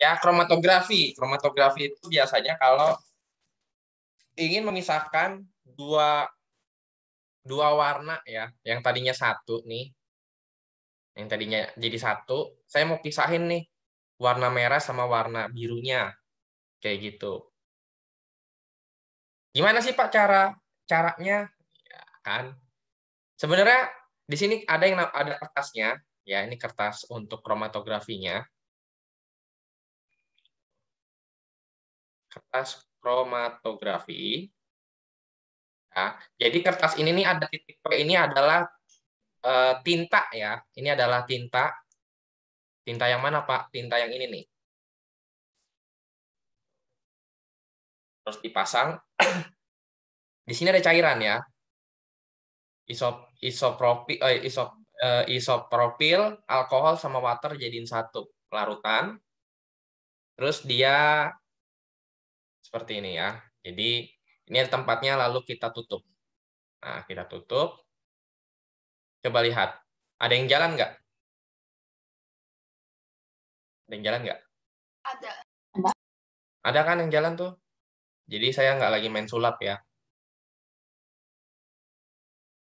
Ya, kromatografi. Kromatografi itu biasanya kalau ingin memisahkan dua dua warna ya, yang tadinya satu nih, yang tadinya jadi satu, saya mau pisahin nih warna merah sama warna birunya, kayak gitu. Gimana sih Pak cara caranya? Ya, kan sebenarnya di sini ada yang ada kertasnya, Ya, ini kertas untuk kromatografinya. Kertas kromatografi. Ya, jadi kertas ini nih ada titik P ini adalah e, tinta ya. Ini adalah tinta. Tinta yang mana, Pak? Tinta yang ini nih. Terus dipasang. Di sini ada cairan ya. Isop isopropi eh, isop Eh, isopropil, alkohol sama water jadiin satu larutan. Terus dia seperti ini ya. Jadi ini tempatnya lalu kita tutup. Nah, kita tutup. Coba lihat. Ada yang jalan nggak? Ada yang jalan nggak? Ada. Ada kan yang jalan tuh? Jadi saya nggak lagi main sulap ya.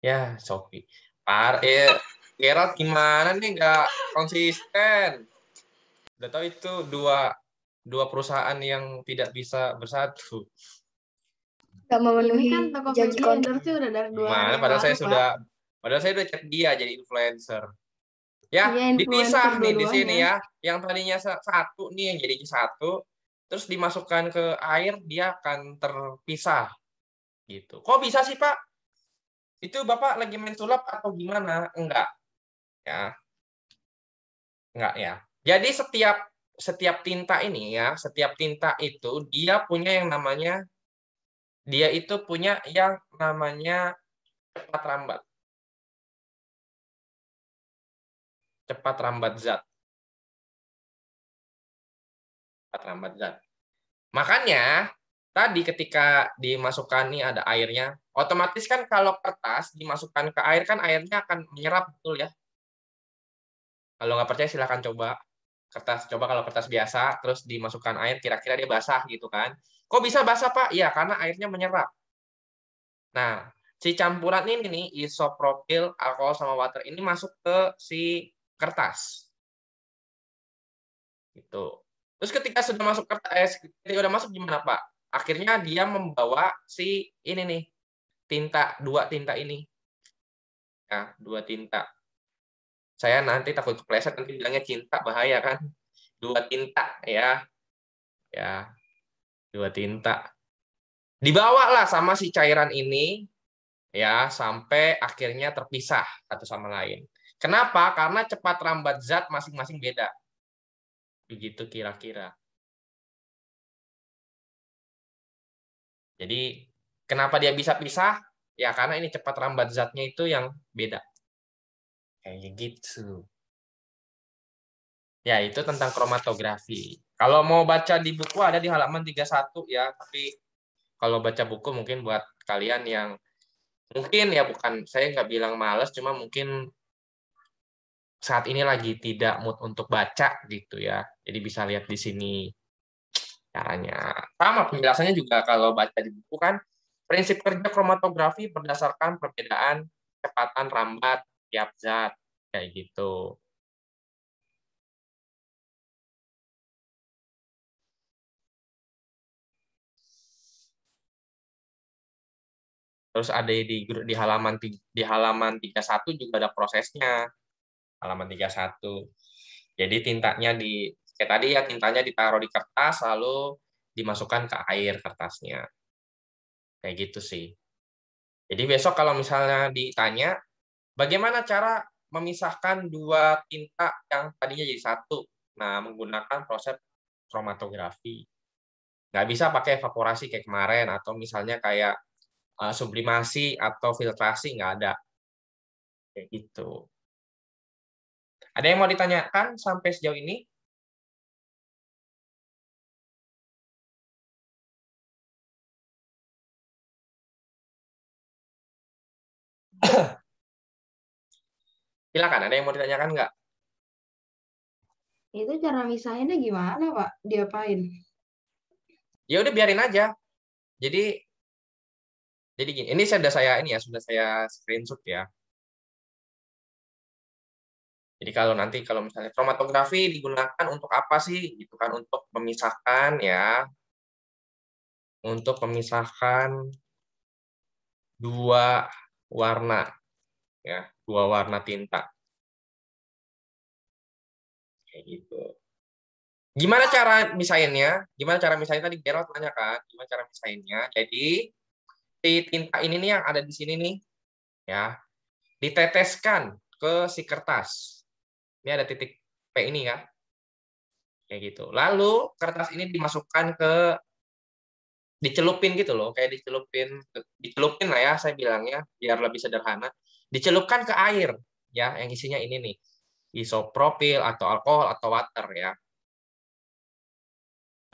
Ya, Sofi. Par, eh, Gerald gimana nih nggak konsisten? Udah tahu itu dua dua perusahaan yang tidak bisa bersatu. Gak memenuhi kan janji kontrak sih udah dari dua. Gimana? Padahal saya sudah, padahal saya udah chat dia jadi influencer. Ya, ya dipisah nih di sini ya. Yang tadinya satu nih yang jadinya satu, terus dimasukkan ke air dia akan terpisah gitu. Kok bisa sih Pak? Itu Bapak lagi main sulap atau gimana? Enggak. Ya. Enggak ya. Jadi setiap setiap tinta ini ya, setiap tinta itu dia punya yang namanya dia itu punya yang namanya cepat rambat. Cepat rambat zat. Cepat rambat zat. Makanya tadi ketika dimasukkan nih ada airnya, otomatis kan kalau kertas dimasukkan ke air kan airnya akan menyerap betul ya. Kalau nggak percaya silahkan coba kertas coba kalau kertas biasa terus dimasukkan air kira-kira dia basah gitu kan. Kok bisa basah pak? Ya karena airnya menyerap. Nah si campuran ini nih isopropil alkohol sama water ini masuk ke si kertas. Gitu. Terus ketika sudah masuk kertas, eh, ketika sudah masuk gimana pak? akhirnya dia membawa si ini nih tinta dua tinta ini ya dua tinta saya nanti takut kepleset nanti bilangnya cinta bahaya kan dua tinta ya ya dua tinta dibawalah sama si cairan ini ya sampai akhirnya terpisah satu sama lain kenapa karena cepat rambat zat masing-masing beda begitu kira-kira Jadi kenapa dia bisa pisah? Ya karena ini cepat rambat zatnya itu yang beda. Kayak gitu. Ya, itu tentang kromatografi. Kalau mau baca di buku ada di halaman 31 ya, tapi kalau baca buku mungkin buat kalian yang mungkin ya bukan saya nggak bilang males cuma mungkin saat ini lagi tidak mood untuk baca gitu ya. Jadi bisa lihat di sini caranya. Sama penjelasannya juga kalau baca di buku kan, prinsip kerja kromatografi berdasarkan perbedaan kecepatan rambat tiap zat kayak gitu. Terus ada di di halaman di halaman 31 juga ada prosesnya. Halaman 31. Jadi tintanya di Kayak tadi ya tintanya ditaruh di kertas lalu dimasukkan ke air kertasnya. Kayak gitu sih. Jadi besok kalau misalnya ditanya bagaimana cara memisahkan dua tinta yang tadinya jadi satu. Nah, menggunakan proses kromatografi. Nggak bisa pakai evaporasi kayak kemarin atau misalnya kayak uh, sublimasi atau filtrasi nggak ada. Kayak gitu. Ada yang mau ditanyakan sampai sejauh ini? Silakan, ada yang mau ditanyakan nggak? Itu cara misahinnya gimana, Pak? Diapain? Ya udah biarin aja. Jadi jadi gini, ini sudah saya ini ya, sudah saya screenshot ya. Jadi kalau nanti kalau misalnya kromatografi digunakan untuk apa sih? Gitu kan untuk memisahkan ya. Untuk memisahkan dua warna, ya dua warna tinta. Kayak gitu. Gimana cara misainnya? Gimana cara misainnya tadi Gerald tanya kan? Gimana cara misainnya? Jadi si tinta ini nih yang ada di sini nih, ya diteteskan ke si kertas. Ini ada titik P ini ya. Kayak gitu. Lalu kertas ini dimasukkan ke dicelupin gitu loh, kayak dicelupin, dicelupin lah ya saya bilangnya, biar lebih sederhana, dicelupkan ke air ya, yang isinya ini nih, isopropil atau alkohol atau water ya.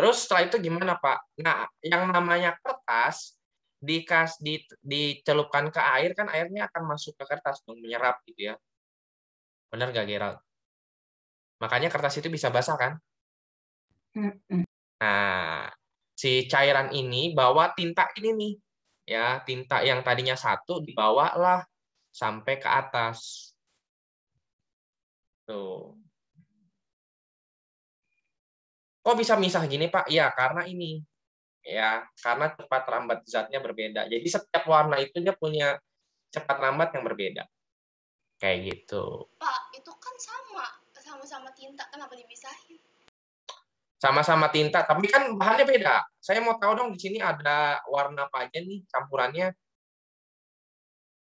Terus setelah itu gimana Pak? Nah, yang namanya kertas dikas di, dicelupkan ke air kan airnya akan masuk ke kertas dong menyerap gitu ya. Benar gak Gerald? Makanya kertas itu bisa basah kan? Nah, si cairan ini bawa tinta ini nih ya tinta yang tadinya satu dibawalah sampai ke atas tuh kok bisa misah gini pak ya karena ini ya karena cepat rambat zatnya berbeda jadi setiap warna itu dia punya cepat rambat yang berbeda kayak gitu pak itu kan sama sama-sama tinta kenapa dibisa? sama-sama tinta, tapi kan bahannya beda. Saya mau tahu dong di sini ada warna apa aja nih campurannya.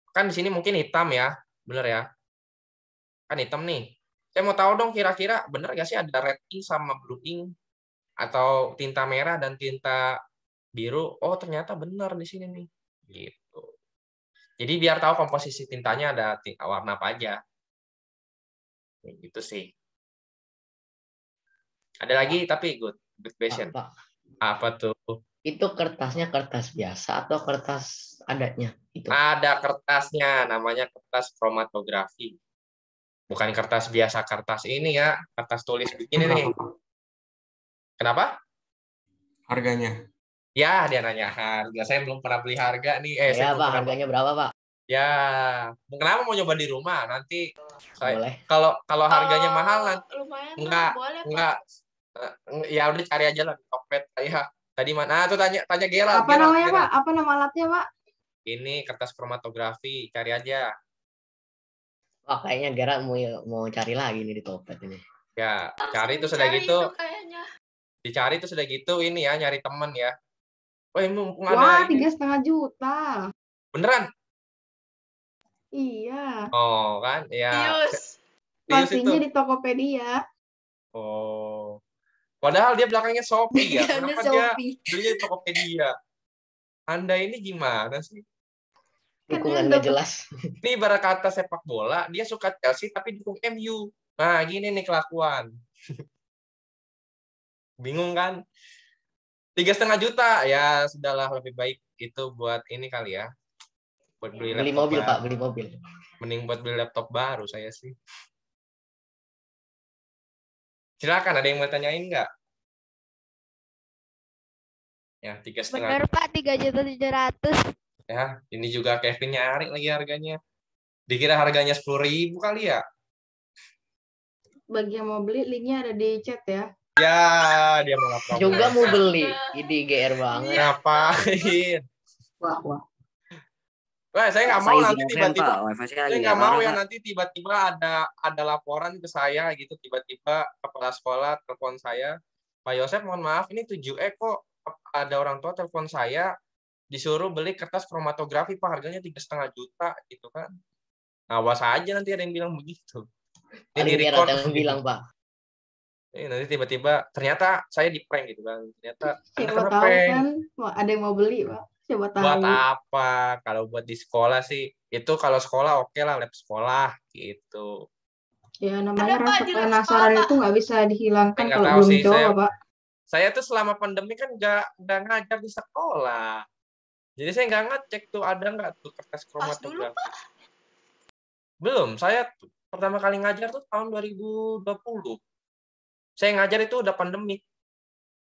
Kan di sini mungkin hitam ya, bener ya? Kan hitam nih. Saya mau tahu dong kira-kira bener gak sih ada red ink sama blue ink atau tinta merah dan tinta biru. Oh ternyata bener di sini nih, gitu. Jadi biar tahu komposisi tintanya ada warna apa aja. Gitu sih. Ada lagi tapi good good question. Apa? Apa tuh? Itu kertasnya kertas biasa atau kertas adatnya? Itu. Ada kertasnya, namanya kertas kromatografi. Bukan kertas biasa, kertas ini ya, kertas tulis begini nih. Kenapa? Harganya. Ya, dia nanya harga. Saya belum pernah beli harga nih. Eh, ya, saya Pak, harganya berapa, Pak? Ya, kenapa mau nyoba di rumah? Nanti saya, boleh. Kalau kalau harganya oh, mahal, lumayan enggak, boleh, enggak. Pak Eh, ya udah cari aja lah di Tokped ya tadi mana ah, tuh tanya tanya Gela apa Gela, namanya Gela. pak apa nama alatnya pak ini kertas kromatografi cari aja Wah, oh, kayaknya Gera mau mau cari lagi nih di Tokped ini. Ya, cari itu sudah gitu. Kayaknya. Dicari itu sudah gitu ini ya, nyari temen ya. Oh, Wah, mumpung Wah, tiga setengah juta. Beneran? Iya. Oh, kan? Ya. pastinya di Tokopedia. Oh, Padahal dia belakangnya Shopee ya. Kenapa dia belinya di Tokopedia? Anda ini gimana sih? Dukungan gak jelas. Ini ibarat kata sepak bola, dia suka Chelsea tapi dukung MU. Nah, gini nih kelakuan. Bingung kan? Tiga setengah juta, ya sudahlah lebih baik itu buat ini kali ya. Buat beli, beli mobil, baru. Pak, beli mobil. Mending buat beli laptop baru saya sih. Silakan, ada yang mau tanyain nggak? Ya, tiga setengah. Benar Pak, tiga juta tujuh ratus. Ya, ini juga Kevin nyari lagi harganya. Dikira harganya sepuluh ribu kali ya? Bagi yang mau beli, linknya ada di chat ya. Ya, dia mau lapor. Juga mau beli, ini GR banget. Ngapain? Iya, wah, wah. Wah, saya nggak mau nanti tiba-tiba. Saya nggak mau ya nanti tiba-tiba ada ada laporan ke saya gitu, tiba-tiba kepala sekolah telepon saya, Pak Yosef, mohon maaf, ini 7 e kok ada orang tua telepon saya disuruh beli kertas kromatografi pak harganya tiga setengah juta gitu kan awas aja nanti ada yang bilang begitu ini record ada yang gitu. bilang pak ini iya, nanti tiba-tiba ternyata saya di prank gitu kan ternyata siapa tahu prank. kan ada yang mau beli pak siapa tahu buat apa kalau buat di sekolah sih itu kalau sekolah oke okay lah lab sekolah gitu ya namanya ada, rasa penasaran itu nggak bisa dihilangkan kalau belum sih, jawab pak saya tuh selama pandemi kan nggak nggak ngajar di sekolah. Jadi saya nggak ngecek tuh ada nggak tuh kertas kromatografi. Belum, saya tuh, pertama kali ngajar tuh tahun 2020. Saya ngajar itu udah pandemik.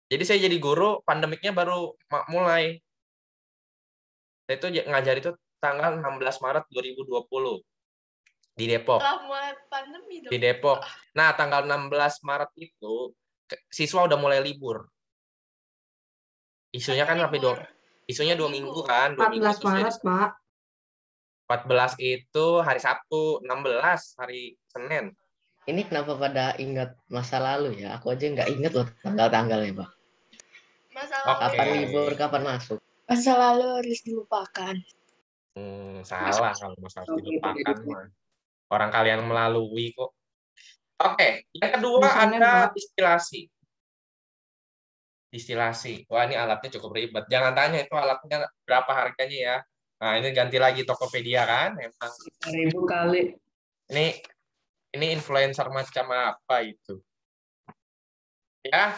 Jadi saya jadi guru, pandemiknya baru mulai. Saya itu ngajar itu tanggal 16 Maret 2020 di Depok. Lama pandemi dong. Di Depok. Nah, tanggal 16 Maret itu siswa udah mulai libur. Isunya kan sampai dua, isunya dua minggu kan. Dua 14 minggu Maret, Pak. 14 itu hari Sabtu, 16 hari Senin. Ini kenapa pada ingat masa lalu ya? Aku aja nggak inget loh tanggal-tanggalnya, Pak. Masa lalu. Kapan libur, kapan masuk? Masa lalu harus dilupakan. Hmm, salah kalau masa lalu dilupakan. Orang kalian melalui kok. Oke, okay. yang kedua ada distilasi. Distilasi. Wah, ini alatnya cukup ribet. Jangan tanya itu alatnya berapa harganya ya. Nah, ini ganti lagi Tokopedia kan, memang. Ribu kali. Ini ini influencer macam apa itu? Ya.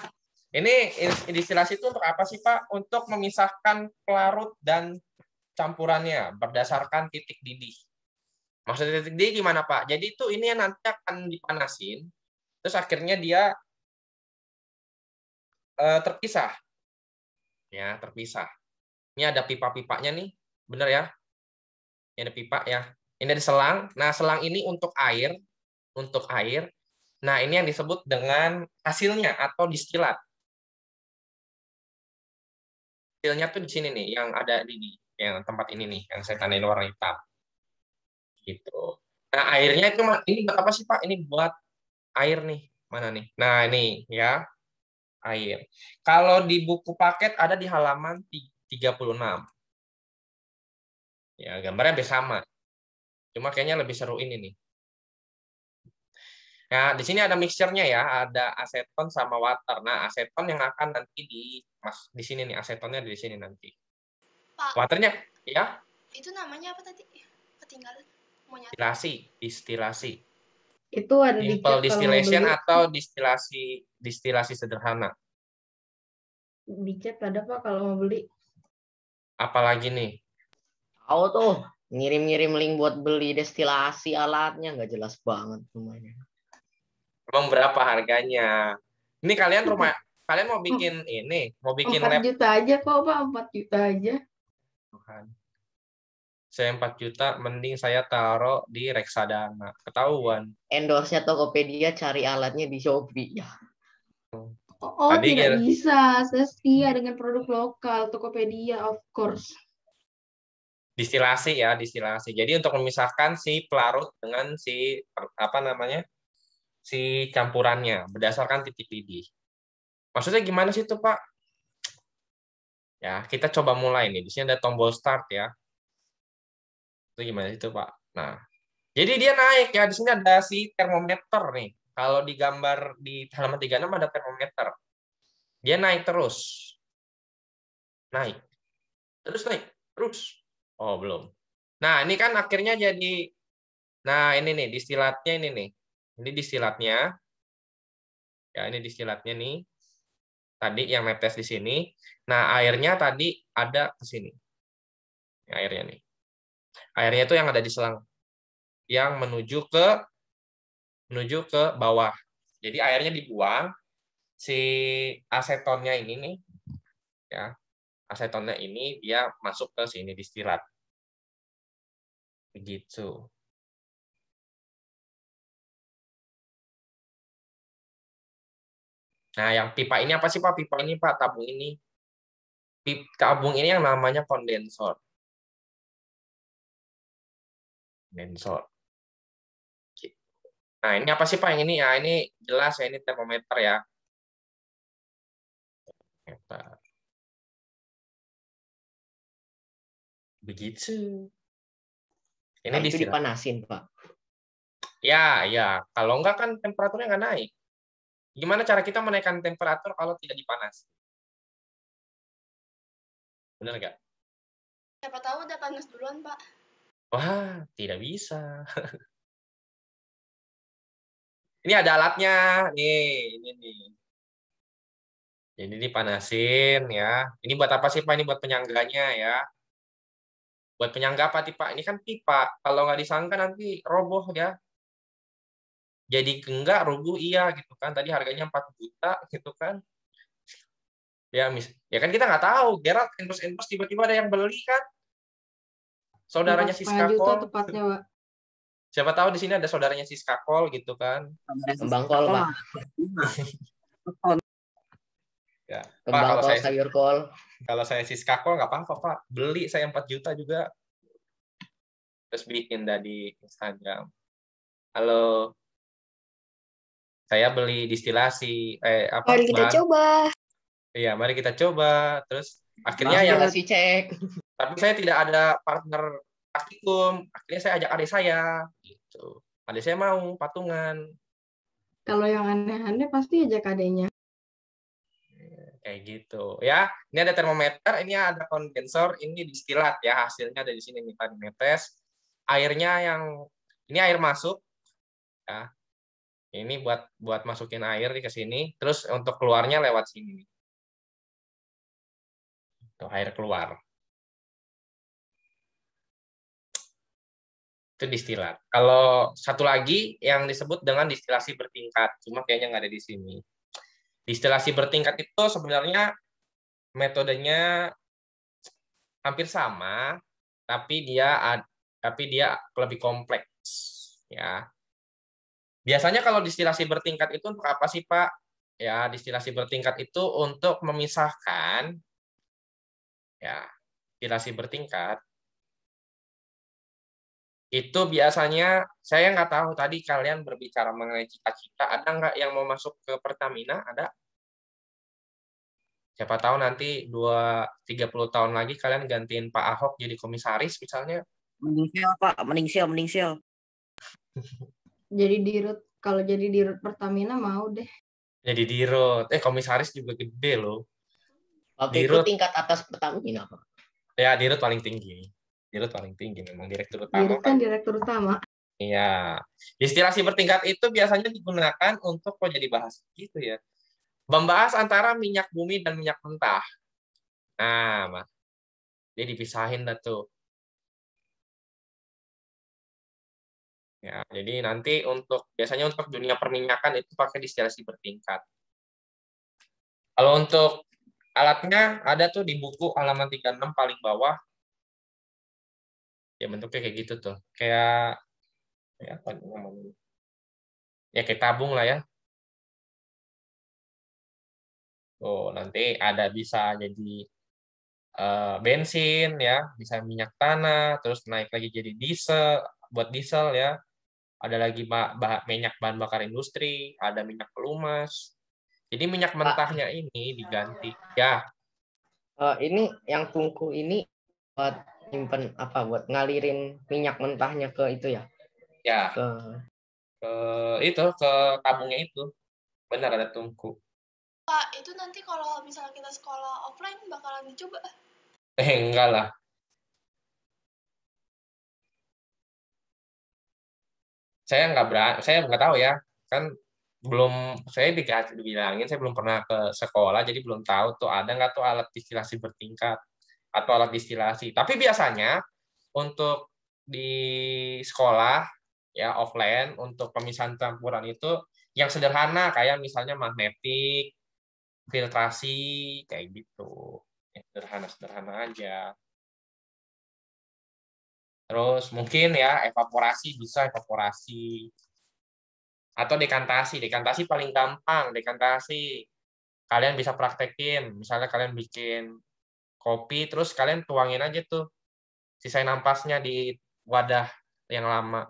Ini distilasi itu untuk apa sih, Pak? Untuk memisahkan pelarut dan campurannya berdasarkan titik didih maksudnya titik D gimana Pak? Jadi itu ini yang nanti akan dipanasin, terus akhirnya dia uh, terpisah. Ya, terpisah. Ini ada pipa-pipanya nih, bener ya? Ini ada pipa ya. Ini ada selang. Nah, selang ini untuk air, untuk air. Nah, ini yang disebut dengan hasilnya atau distilat. Hasilnya tuh di sini nih, yang ada di yang tempat ini nih, yang saya tandain warna hitam gitu. Nah airnya itu ini buat apa sih Pak? Ini buat air nih mana nih? Nah ini ya air. Kalau di buku paket ada di halaman 36. Ya, gambarnya hampir sama. Cuma kayaknya lebih seru ini nih. Nah, di sini ada mixernya ya, ada aseton sama water. Nah, aseton yang akan nanti di mas di sini nih, asetonnya di sini nanti. Pak, waternya, ya? Itu namanya apa tadi? Ketinggalan distilasi, distilasi. Itu ada Simple di distillation atau distilasi distilasi sederhana? Di ada Pak kalau mau beli. Apalagi nih? Tahu tuh, ngirim-ngirim link buat beli destilasi alatnya nggak jelas banget semuanya. Emang berapa harganya? Ini kalian rumah kalian mau bikin ini, mau bikin 4 lab. juta aja kok Pak, 4 juta aja. Tuhan saya 4 juta mending saya taruh di reksadana ketahuan endorse-nya Tokopedia cari alatnya di Shopee ya oh oh tidak kira... bisa saya setia dengan produk lokal Tokopedia of course distilasi ya distilasi jadi untuk memisahkan si pelarut dengan si apa namanya si campurannya berdasarkan titik didih maksudnya gimana sih tuh pak ya kita coba mulai nih di sini ada tombol start ya itu gimana itu pak nah jadi dia naik ya di sini ada si termometer nih kalau di gambar di halaman 36 ada termometer dia naik terus naik terus naik terus oh belum nah ini kan akhirnya jadi nah ini nih distilatnya ini nih ini distilatnya ya ini distilatnya nih tadi yang netes di sini nah airnya tadi ada ke sini airnya nih airnya itu yang ada di selang yang menuju ke menuju ke bawah. Jadi airnya dibuang si asetonnya ini nih ya. Asetonnya ini dia masuk ke sini di distilat. Begitu. Nah, yang pipa ini apa sih Pak? Pipa ini Pak, tabung ini. Tabung ini yang namanya kondensor. sensor. Nah, ini apa sih Pak yang ini? Ya, ini jelas ya, ini termometer ya. Begitu. Ini nah, dipanasin, Pak. Ya, ya. Kalau enggak kan temperaturnya enggak naik. Gimana cara kita menaikkan temperatur kalau tidak dipanas? Benar nggak? Siapa tahu udah panas duluan, Pak. Wah, tidak bisa. ini ada alatnya, nih, ini nih. Jadi dipanasin ya. Ini buat apa sih Pak? Ini buat penyangganya ya. Buat penyangga apa Pak? Ini kan pipa. Kalau nggak disangka nanti roboh ya. Jadi enggak rubuh iya gitu kan. Tadi harganya 4 juta gitu kan. Ya mis ya kan kita nggak tahu. Gerard endorse endorse tiba-tiba ada yang beli kan saudaranya Siska Kol. Tepatnya, Pak. Siapa tahu di sini ada saudaranya Siska Kol gitu kan. Kembang kol, Pak. ya. Kembang kalau kol, saya, sayur kol. Kalau saya Siska Kol nggak apa-apa, Pak. Beli saya 4 juta juga. Terus bikin dari Instagram. Halo. Saya beli distilasi eh apa? Mari kita bahan. coba. Iya, mari kita coba. Terus akhirnya Masih yang masih cek tapi saya tidak ada partner praktikum akhirnya saya ajak adik saya gitu adik saya mau patungan kalau yang aneh-aneh pasti ajak adiknya kayak gitu ya ini ada termometer ini ada kondensor ini distilat ya hasilnya ada di sini nih tadi airnya yang ini air masuk ya ini buat buat masukin air ke sini terus untuk keluarnya lewat sini tuh air keluar itu distilat. Kalau satu lagi yang disebut dengan distilasi bertingkat, cuma kayaknya nggak ada di sini. Distilasi bertingkat itu sebenarnya metodenya hampir sama, tapi dia tapi dia lebih kompleks, ya. Biasanya kalau distilasi bertingkat itu untuk apa sih Pak? Ya, distilasi bertingkat itu untuk memisahkan ya, distilasi bertingkat itu biasanya saya nggak tahu tadi kalian berbicara mengenai cita-cita ada nggak yang mau masuk ke Pertamina ada siapa tahu nanti dua tiga puluh tahun lagi kalian gantiin Pak Ahok jadi komisaris misalnya mending sel Pak mending sel jadi dirut kalau jadi dirut Pertamina mau deh jadi dirut eh komisaris juga gede loh Waktu dirut. itu tingkat atas Pertamina Pak ya dirut paling tinggi dirut paling tinggi memang direktur utama. Dirut kan direktur utama. Iya. Istilah bertingkat itu biasanya digunakan untuk kok jadi bahas gitu ya. Membahas antara minyak bumi dan minyak mentah. Nah, mah. Dia dipisahin dah tuh. Ya, jadi nanti untuk biasanya untuk dunia perminyakan itu pakai distilasi bertingkat. Kalau untuk alatnya ada tuh di buku halaman 36 paling bawah ya bentuknya kayak gitu tuh kayak ya apa namanya ya kayak tabung lah ya oh nanti ada bisa jadi uh, bensin ya bisa minyak tanah terus naik lagi jadi diesel buat diesel ya ada lagi bah, bah, minyak bahan bakar industri ada minyak pelumas jadi minyak mentahnya ini diganti ya uh, ini yang tungku ini buat nyimpen apa buat ngalirin minyak mentahnya ke itu ya? Ya. Ke, ke itu ke tabungnya itu. Benar ada tungku. Pak, itu nanti kalau misalnya kita sekolah offline bakalan dicoba? Eh, enggak lah. Saya enggak berani, saya enggak tahu ya. Kan belum saya dikasih dibilangin saya belum pernah ke sekolah jadi belum tahu tuh ada nggak tuh alat distilasi bertingkat atau alat distilasi. Tapi biasanya untuk di sekolah ya offline untuk pemisahan campuran itu yang sederhana kayak misalnya magnetik, filtrasi kayak gitu. Ya, sederhana-sederhana aja. Terus mungkin ya evaporasi bisa evaporasi atau dekantasi. Dekantasi paling gampang, dekantasi kalian bisa praktekin. Misalnya kalian bikin kopi terus kalian tuangin aja tuh sisain ampasnya di wadah yang lama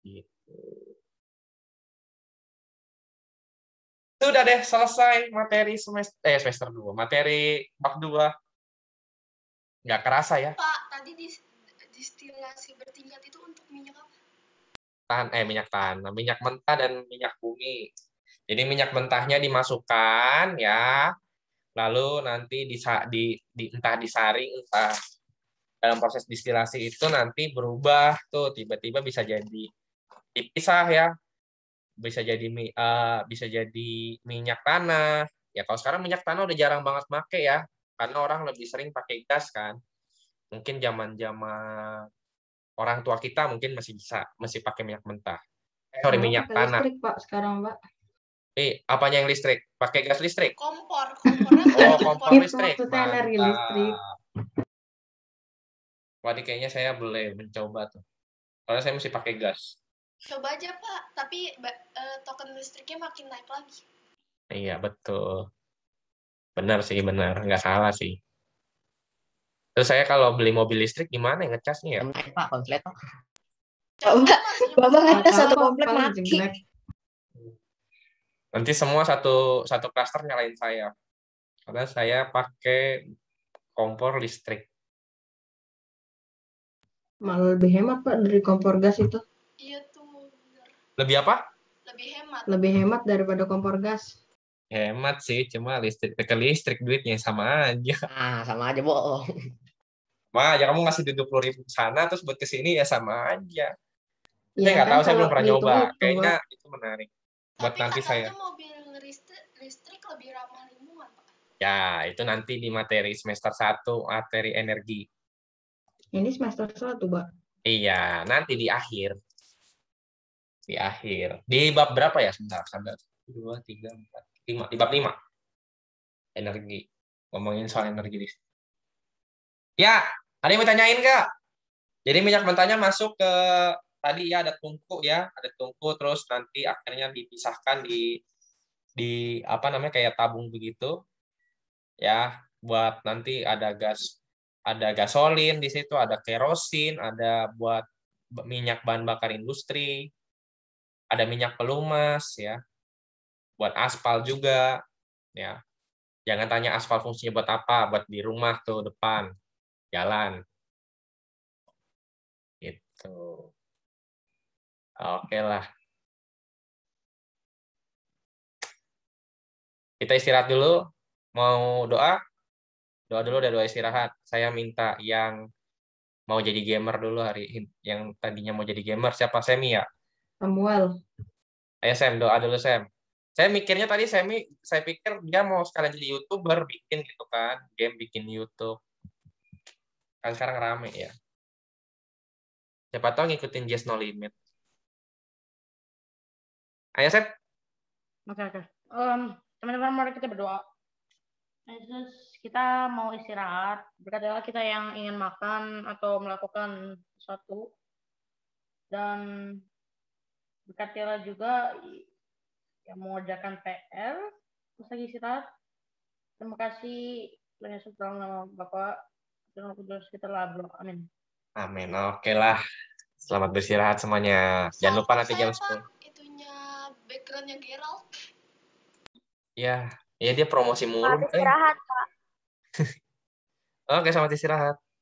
gitu itu udah deh selesai materi semester eh semester 2 materi bab 2 nggak kerasa ya Pak tadi distilasi bertingkat itu untuk minyak apa tan eh minyak tanah minyak mentah dan minyak bumi jadi minyak mentahnya dimasukkan ya lalu nanti di, di, di entah disaring entah dalam proses distilasi itu nanti berubah tuh tiba-tiba bisa jadi dipisah ya bisa jadi uh, bisa jadi minyak tanah ya kalau sekarang minyak tanah udah jarang banget make ya karena orang lebih sering pakai gas kan mungkin zaman zaman orang tua kita mungkin masih bisa masih pakai minyak mentah eh, sorry minyak tanah listrik, pak sekarang pak Eh, apanya yang listrik? Pakai gas listrik? Kompor, oh, kompor. oh, kompor listrik. Maksudnya energi listrik. Wah, kayaknya saya boleh mencoba tuh. Karena saya mesti pakai gas. Coba aja, Pak. Tapi uh, token listriknya makin naik lagi. Iya, betul. Benar sih, benar. Nggak salah sih. Terus saya kalau beli mobil listrik gimana ya ngecasnya ya? Naik Pak, konslet Coba, bapak ngecas satu komplek mati nanti semua satu satu cluster nyalain saya karena saya pakai kompor listrik malah lebih hemat pak dari kompor gas itu iya tuh lebih apa lebih hemat lebih hemat daripada kompor gas hemat sih cuma listrik ke listrik duitnya sama aja ah sama aja bohong Wah, ya kamu ngasih duit puluh ribu sana terus buat kesini ya sama aja. Ya, saya nggak kan tahu saya belum pernah nyoba. Kayaknya itu menarik buat Tapi nanti saya. mobil listrik, listrik lebih ramah lingkungan, Pak. Ya, itu nanti di materi semester 1, materi energi. Ini semester 1, Pak. Iya, nanti di akhir. Di akhir. Di bab berapa ya? Sebentar, sebentar. 2, 3, 4, 5. Di bab 5. Energi. Ngomongin soal energi. Ya, ada yang mau tanyain nggak? Jadi minyak mentahnya masuk ke tadi ya ada tungku ya, ada tungku terus nanti akhirnya dipisahkan di di apa namanya kayak tabung begitu. Ya, buat nanti ada gas ada gasolin di situ, ada kerosin, ada buat minyak bahan bakar industri, ada minyak pelumas ya. Buat aspal juga ya. Jangan tanya aspal fungsinya buat apa, buat di rumah tuh depan jalan. Itu. Oke lah. Kita istirahat dulu. Mau doa? Doa dulu udah doa istirahat. Saya minta yang mau jadi gamer dulu hari yang tadinya mau jadi gamer siapa Semi ya? Samuel. Ayo Sam doa dulu Sam. Saya mikirnya tadi Semi saya pikir dia mau sekalian jadi YouTuber bikin gitu kan, game bikin YouTube. Kan sekarang rame ya. Siapa tahu ngikutin Just No Limit. Ayo, Set, Oke, okay, oke. Okay. Um, teman-teman, mari kita berdoa. Yesus, kita mau istirahat. Berkatilah kita yang ingin makan atau melakukan sesuatu. Dan berkatilah juga yang mengerjakan PR. Terus istirahat. Terima kasih Tuhan Yesus dalam nama Bapak. Terima kasih kita Amin. Amin. Oke lah. Selamat beristirahat semuanya. Jangan lupa nanti jam 10 backgroundnya Gerald Ya, ya dia promosi mulu. Eh. Istirahat, Pak. Oke, selamat istirahat.